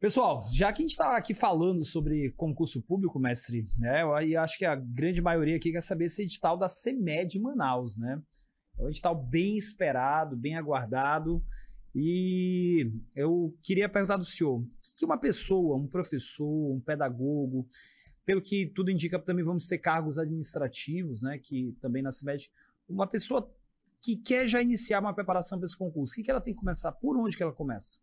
Pessoal, já que a gente está aqui falando sobre concurso público, mestre, né? acho que a grande maioria aqui quer saber esse edital da CEMED Manaus, né? É um edital bem esperado, bem aguardado. E eu queria perguntar do senhor: que uma pessoa, um professor, um pedagogo, pelo que tudo indica, também vamos ter cargos administrativos, né? Que também na CEMED, uma pessoa que quer já iniciar uma preparação para esse concurso, o que, que ela tem que começar? Por onde que ela começa?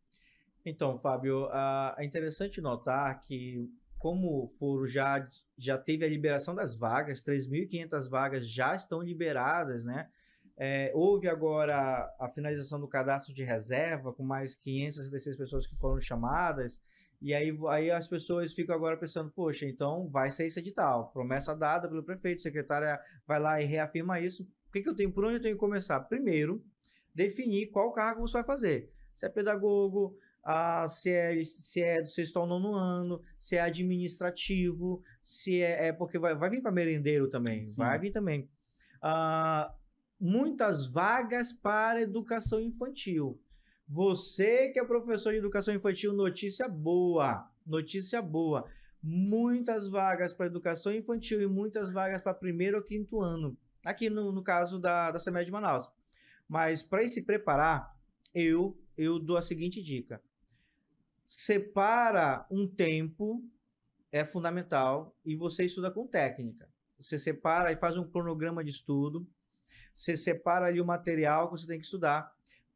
Então, Fábio, é interessante notar que, como o Foro já, já teve a liberação das vagas, 3.500 vagas já estão liberadas, né? É, houve agora a finalização do cadastro de reserva, com mais 566 pessoas que foram chamadas, e aí, aí as pessoas ficam agora pensando, poxa, então vai ser esse edital, promessa dada pelo prefeito, secretária vai lá e reafirma isso, o que, que eu tenho, por onde eu tenho que começar? Primeiro, definir qual cargo você vai fazer, se é pedagogo, ah, se, é, se é do sexto ao nono ano, se é administrativo, se é. é porque vai, vai vir para merendeiro também, Sim. vai vir também. Ah, muitas vagas para educação infantil. Você que é professor de educação infantil, notícia boa, notícia boa. Muitas vagas para educação infantil e muitas vagas para primeiro ou quinto ano. Aqui no, no caso da, da CEMED de Manaus. Mas para se preparar, eu eu dou a seguinte dica: separa um tempo é fundamental e você estuda com técnica. Você separa e faz um cronograma de estudo, você separa ali o material que você tem que estudar,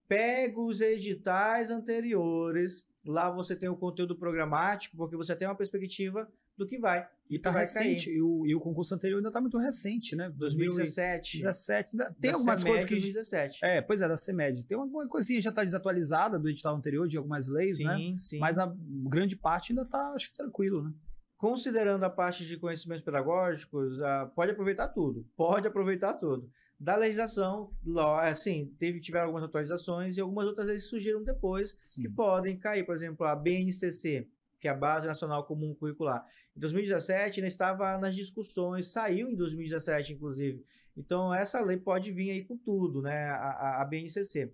pega os editais anteriores, Lá você tem o conteúdo programático, porque você tem uma perspectiva do que vai. E está recente. E o, e o, concurso anterior ainda está muito recente, né? 2017. 2017. Tem da algumas CEMED, coisas que. 2017. É, pois é, da CEMED. Tem alguma coisinha que já está desatualizada do edital anterior, de algumas leis, sim, né? Sim, sim. Mas a grande parte ainda está, acho tranquilo, né? considerando a parte de conhecimentos pedagógicos, ah, pode aproveitar tudo, pode aproveitar tudo. Da legislação, assim, teve, tiveram algumas atualizações e algumas outras eles surgiram depois Sim. que podem cair, por exemplo, a BNCC, que é a Base Nacional Comum Curricular. Em 2017, ainda estava nas discussões, saiu em 2017, inclusive. Então, essa lei pode vir aí com tudo, né, a, a BNCC. Uh,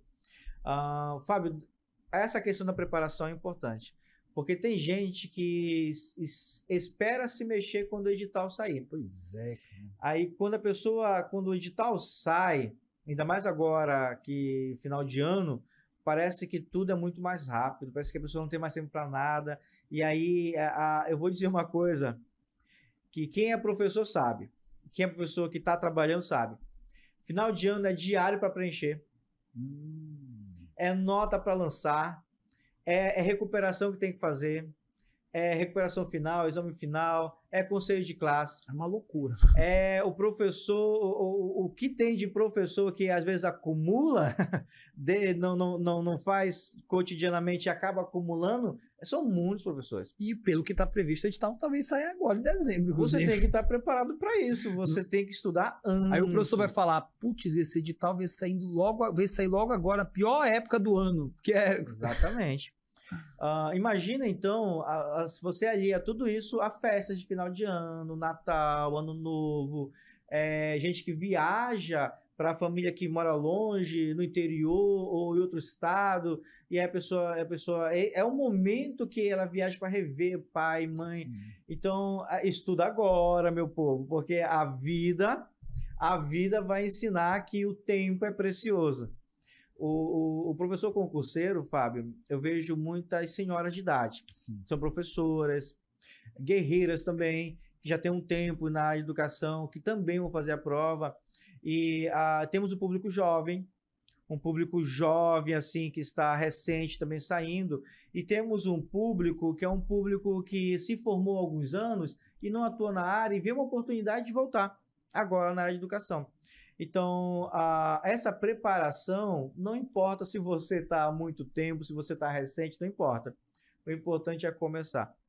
ah, Fábio, essa questão da preparação é importante. Porque tem gente que espera se mexer quando o edital sair. Pois é. Aí quando a pessoa, quando o edital sai, ainda mais agora que final de ano, parece que tudo é muito mais rápido, parece que a pessoa não tem mais tempo para nada. E aí a, a, eu vou dizer uma coisa que quem é professor sabe, quem é professor que está trabalhando sabe. Final de ano é diário para preencher, hum. é nota para lançar, é, é recuperação que tem que fazer, é recuperação final, exame final, é conselho de classe. É uma loucura. É o professor, o, o, que tem de professor que às vezes acumula, de, não, não, não, não faz cotidianamente e acaba acumulando, são muitos professores. E pelo que está previsto, o edital talvez saia agora em dezembro. Você tem que estar tá preparado para isso, você hum. tem que estudar antes. Aí o professor vai falar: putz, esse edital veio saindo logo, vai sair logo agora, a pior época do ano. Que é... Exatamente. Uh, imagina então, a, a, se você alia tudo isso a festas de final de ano, Natal, Ano Novo, é, gente que viaja para a família que mora longe, no interior ou em outro estado, e a pessoa, a pessoa é, é o momento que ela viaja para rever pai, mãe. Sim. Então, estuda agora, meu povo, porque a vida, a vida vai ensinar que o tempo é precioso. O, o, o, professor concurseiro, Fábio, eu vejo muitas senhoras de idade. Sim. São professoras, guerreiras também, que já tem um tempo na educação, que também vão fazer a prova. E ah, temos o público jovem, um público jovem, assim, que está recente também saindo, e temos um público que é um público que se formou há alguns anos e não atua na área e vê uma oportunidade de voltar agora na área de educação. Então, a, essa preparação, não importa se você está há muito tempo, se você está recente, não importa. O importante é começar.